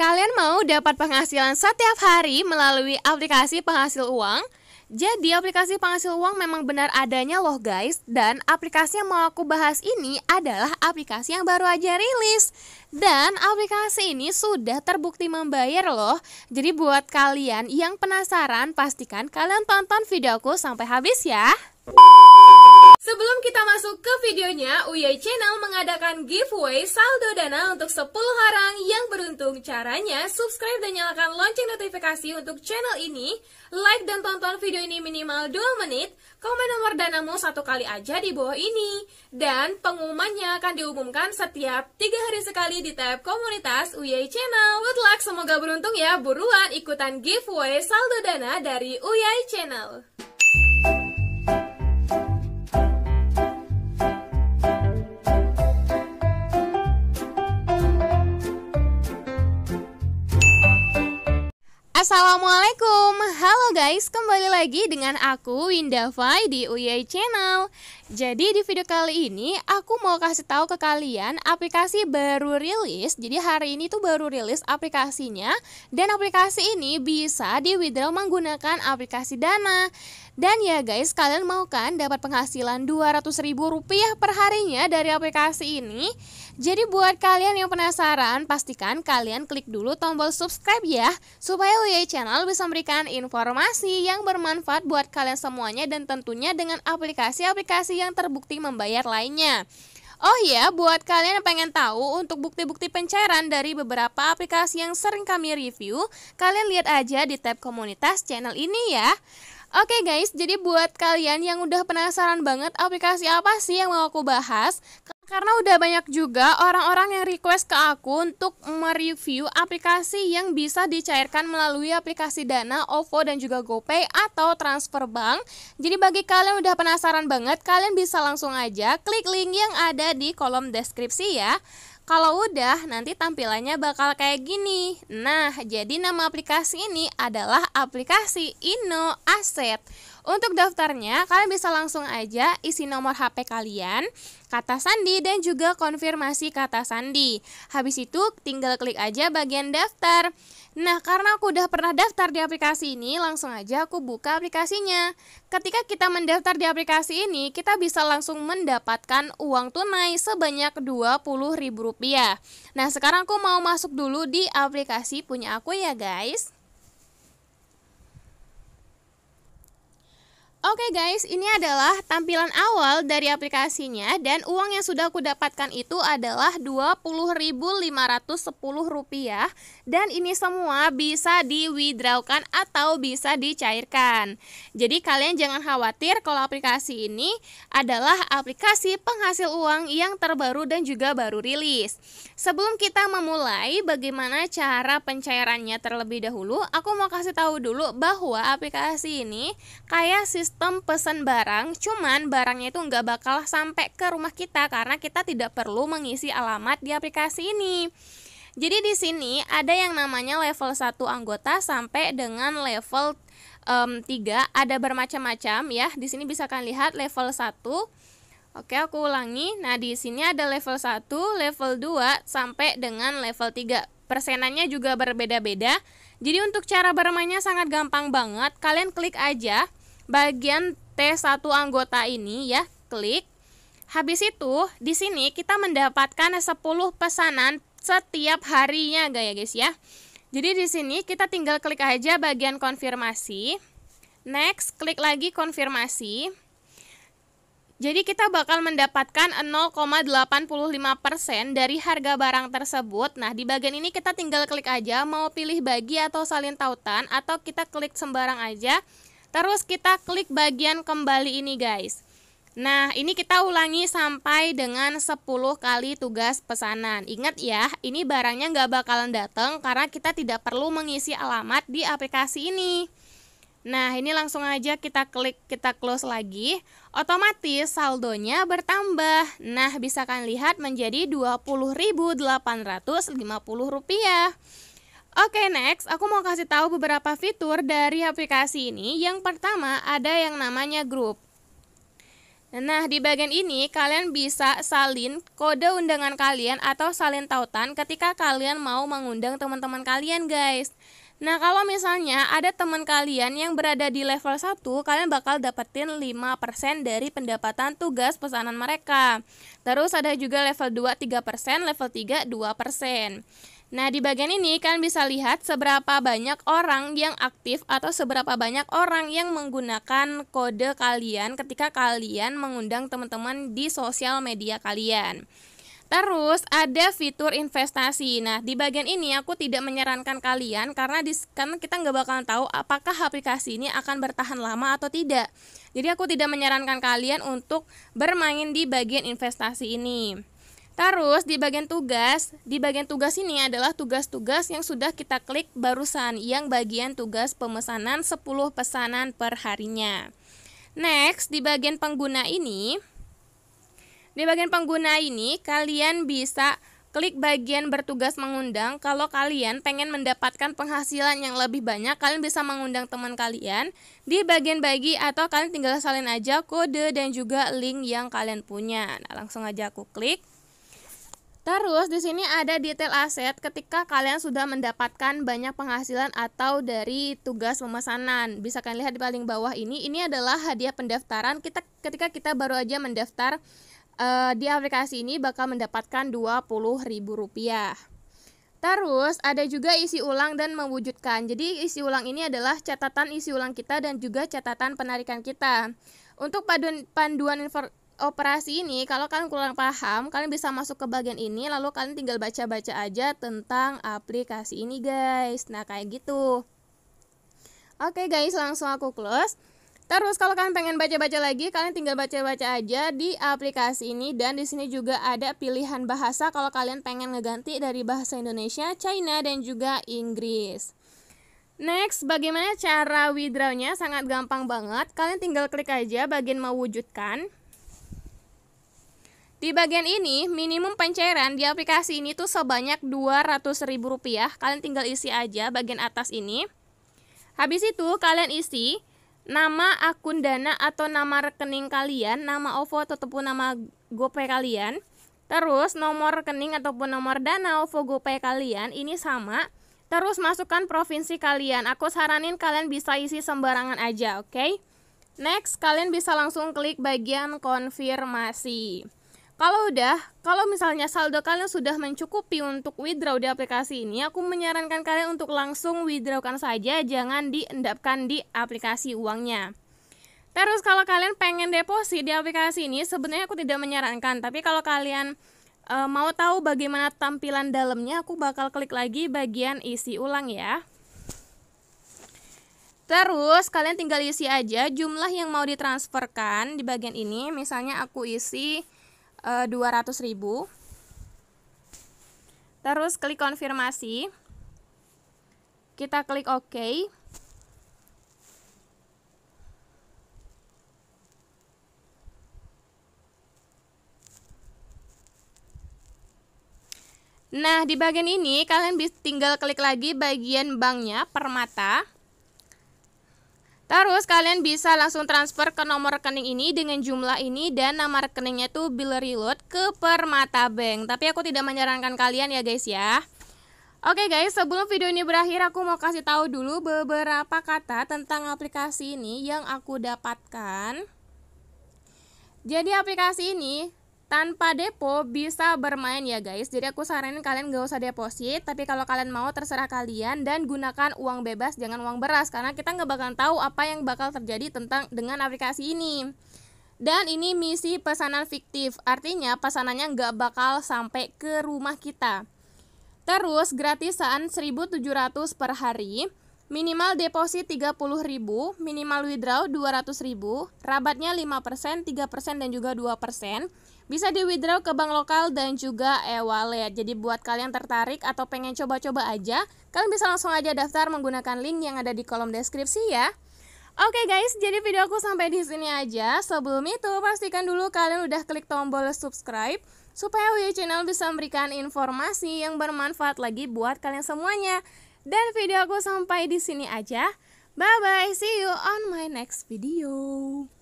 Kalian mau dapat penghasilan setiap hari melalui aplikasi penghasil uang? Jadi aplikasi penghasil uang memang benar adanya loh guys Dan aplikasi yang mau aku bahas ini adalah aplikasi yang baru aja rilis Dan aplikasi ini sudah terbukti membayar loh Jadi buat kalian yang penasaran pastikan kalian tonton videoku sampai habis ya Sebelum kita masuk ke videonya, Uyay Channel mengadakan giveaway saldo dana untuk 10 orang yang beruntung. Caranya, subscribe dan nyalakan lonceng notifikasi untuk channel ini, like dan tonton video ini minimal 2 menit, komen nomor danamu satu kali aja di bawah ini. Dan pengumumannya akan diumumkan setiap 3 hari sekali di tab komunitas Uyay Channel. Good luck, semoga beruntung ya, buruan ikutan giveaway saldo dana dari Uyay Channel. Assalamualaikum Halo guys, kembali lagi dengan aku Winda Fai di UY Channel Jadi di video kali ini aku mau kasih tahu ke kalian aplikasi baru rilis Jadi hari ini tuh baru rilis aplikasinya Dan aplikasi ini bisa di withdraw menggunakan aplikasi Dana dan ya guys, kalian mau kan dapat penghasilan 200 ribu rupiah perharinya dari aplikasi ini? Jadi buat kalian yang penasaran, pastikan kalian klik dulu tombol subscribe ya, supaya UI Channel bisa memberikan informasi yang bermanfaat buat kalian semuanya dan tentunya dengan aplikasi-aplikasi yang terbukti membayar lainnya. Oh iya, buat kalian yang pengen tahu untuk bukti-bukti pencairan dari beberapa aplikasi yang sering kami review, kalian lihat aja di tab komunitas channel ini ya. Oke guys, jadi buat kalian yang udah penasaran banget aplikasi apa sih yang mau aku bahas, karena udah banyak juga orang-orang yang request ke aku untuk mereview aplikasi yang bisa dicairkan melalui aplikasi Dana, OVO, dan juga GoPay atau transfer bank. Jadi bagi kalian udah penasaran banget, kalian bisa langsung aja klik link yang ada di kolom deskripsi ya. Kalau udah, nanti tampilannya bakal kayak gini. Nah, jadi nama aplikasi ini adalah aplikasi Ino Asset. Untuk daftarnya, kalian bisa langsung aja isi nomor HP kalian, kata sandi, dan juga konfirmasi kata sandi. Habis itu, tinggal klik aja bagian daftar. Nah, karena aku udah pernah daftar di aplikasi ini, langsung aja aku buka aplikasinya. Ketika kita mendaftar di aplikasi ini, kita bisa langsung mendapatkan uang tunai sebanyak Rp20.000. Nah, sekarang aku mau masuk dulu di aplikasi punya aku ya, guys. Oke okay guys, ini adalah tampilan awal dari aplikasinya dan uang yang sudah aku dapatkan itu adalah Rp20.510 dan ini semua bisa di withdrawkan atau bisa dicairkan. Jadi kalian jangan khawatir kalau aplikasi ini adalah aplikasi penghasil uang yang terbaru dan juga baru rilis. Sebelum kita memulai bagaimana cara pencairannya terlebih dahulu, aku mau kasih tahu dulu bahwa aplikasi ini kayak sistem pesan barang, cuman barangnya itu nggak bakal sampai ke rumah kita karena kita tidak perlu mengisi alamat di aplikasi ini. Jadi di sini ada yang namanya level 1 anggota sampai dengan level um, 3 ada bermacam-macam ya. Di sini bisa kalian lihat level 1 Oke, aku ulangi. Nah, di sini ada level 1, level 2 sampai dengan level 3. Persenannya juga berbeda-beda. Jadi untuk cara bermainnya sangat gampang banget. Kalian klik aja bagian T1 anggota ini ya, klik. Habis itu, di sini kita mendapatkan 10 pesanan setiap harinya guys ya guys ya. Jadi di sini kita tinggal klik aja bagian konfirmasi. Next, klik lagi konfirmasi. Jadi kita bakal mendapatkan 0,85% dari harga barang tersebut. Nah, di bagian ini kita tinggal klik aja mau pilih bagi atau salin tautan atau kita klik sembarang aja. Terus kita klik bagian kembali ini guys. Nah, ini kita ulangi sampai dengan 10 kali tugas pesanan. Ingat ya, ini barangnya nggak bakalan datang karena kita tidak perlu mengisi alamat di aplikasi ini. Nah, ini langsung aja kita klik, kita close lagi. Otomatis saldonya bertambah. Nah, bisa kalian lihat menjadi Rp20.850. Oke, okay, next aku mau kasih tahu beberapa fitur dari aplikasi ini. Yang pertama ada yang namanya grup. Nah, di bagian ini kalian bisa salin kode undangan kalian atau salin tautan ketika kalian mau mengundang teman-teman kalian, guys. Nah, kalau misalnya ada teman kalian yang berada di level 1, kalian bakal dapetin 5% dari pendapatan tugas pesanan mereka. Terus ada juga level 2 3%, level 3 2%. Nah, di bagian ini kalian bisa lihat seberapa banyak orang yang aktif atau seberapa banyak orang yang menggunakan kode kalian ketika kalian mengundang teman-teman di sosial media kalian. Terus ada fitur investasi. Nah, di bagian ini aku tidak menyarankan kalian karena di, karena kita nggak bakal tahu apakah aplikasi ini akan bertahan lama atau tidak. Jadi aku tidak menyarankan kalian untuk bermain di bagian investasi ini. Terus di bagian tugas, di bagian tugas ini adalah tugas-tugas yang sudah kita klik barusan yang bagian tugas pemesanan 10 pesanan per harinya. Next, di bagian pengguna ini di bagian pengguna ini kalian bisa klik bagian bertugas mengundang. Kalau kalian pengen mendapatkan penghasilan yang lebih banyak, kalian bisa mengundang teman kalian di bagian bagi atau kalian tinggal salin aja kode dan juga link yang kalian punya. Nah, langsung aja aku klik. Terus di sini ada detail aset ketika kalian sudah mendapatkan banyak penghasilan atau dari tugas pemesanan. Bisa kalian lihat di paling bawah ini, ini adalah hadiah pendaftaran kita ketika kita baru aja mendaftar uh, di aplikasi ini bakal mendapatkan Rp20.000. Terus ada juga isi ulang dan mewujudkan. Jadi isi ulang ini adalah catatan isi ulang kita dan juga catatan penarikan kita. Untuk panduan, panduan operasi ini kalau kalian kurang paham, kalian bisa masuk ke bagian ini lalu kalian tinggal baca-baca aja tentang aplikasi ini guys. Nah, kayak gitu. Oke guys, langsung aku close. Terus kalau kalian pengen baca-baca lagi, kalian tinggal baca-baca aja di aplikasi ini dan di sini juga ada pilihan bahasa kalau kalian pengen ngeganti dari bahasa Indonesia, China dan juga Inggris. Next, bagaimana cara withdrawnya? Sangat gampang banget. Kalian tinggal klik aja bagian mewujudkan. Di bagian ini, minimum pencairan di aplikasi ini tuh sebanyak Rp200.000. Kalian tinggal isi aja bagian atas ini. Habis itu, kalian isi nama akun dana atau nama rekening kalian, nama OVO ataupun nama GoPay kalian. Terus nomor rekening ataupun nomor dana OVO GoPay kalian ini sama. Terus masukkan provinsi kalian. Aku saranin kalian bisa isi sembarangan aja, oke? Okay? Next, kalian bisa langsung klik bagian konfirmasi. Kalau udah, kalau misalnya saldo kalian sudah mencukupi untuk withdraw di aplikasi ini, aku menyarankan kalian untuk langsung withdrawkan saja, jangan diendapkan di aplikasi uangnya. Terus kalau kalian pengen deposit di aplikasi ini, sebenarnya aku tidak menyarankan, tapi kalau kalian e, mau tahu bagaimana tampilan dalamnya, aku bakal klik lagi bagian isi ulang ya. Terus kalian tinggal isi aja jumlah yang mau ditransferkan di bagian ini, misalnya aku isi 200 eh, ribu terus klik konfirmasi kita klik OK Nah, di bagian ini kalian tinggal klik lagi bagian banknya Permata. Terus kalian bisa langsung transfer ke nomor rekening ini dengan jumlah ini dan nama rekeningnya tuh bill Reload ke Permata Bank. Tapi aku tidak menyarankan kalian ya guys ya. Oke okay guys, sebelum video ini berakhir aku mau kasih tahu dulu beberapa kata tentang aplikasi ini yang aku dapatkan. Jadi aplikasi ini tanpa depo bisa bermain ya guys jadi aku saranin kalian gak usah deposit tapi kalau kalian mau terserah kalian dan gunakan uang bebas jangan uang beras karena kita nggak bakal tahu apa yang bakal terjadi tentang dengan aplikasi ini dan ini misi pesanan fiktif artinya pesanannya nggak bakal sampai ke rumah kita terus gratisan 1700 per hari Minimal deposit 30.000, minimal withdraw 200.000, rabatnya 5%, 3% dan juga 2%. Bisa di withdraw ke bank lokal dan juga e-wallet. Jadi buat kalian tertarik atau pengen coba-coba aja, kalian bisa langsung aja daftar menggunakan link yang ada di kolom deskripsi ya. Oke okay guys, jadi video aku sampai di sini aja. Sebelum itu, pastikan dulu kalian udah klik tombol subscribe supaya Wii Channel bisa memberikan informasi yang bermanfaat lagi buat kalian semuanya. Dan video aku sampai di sini aja. Bye bye, see you on my next video.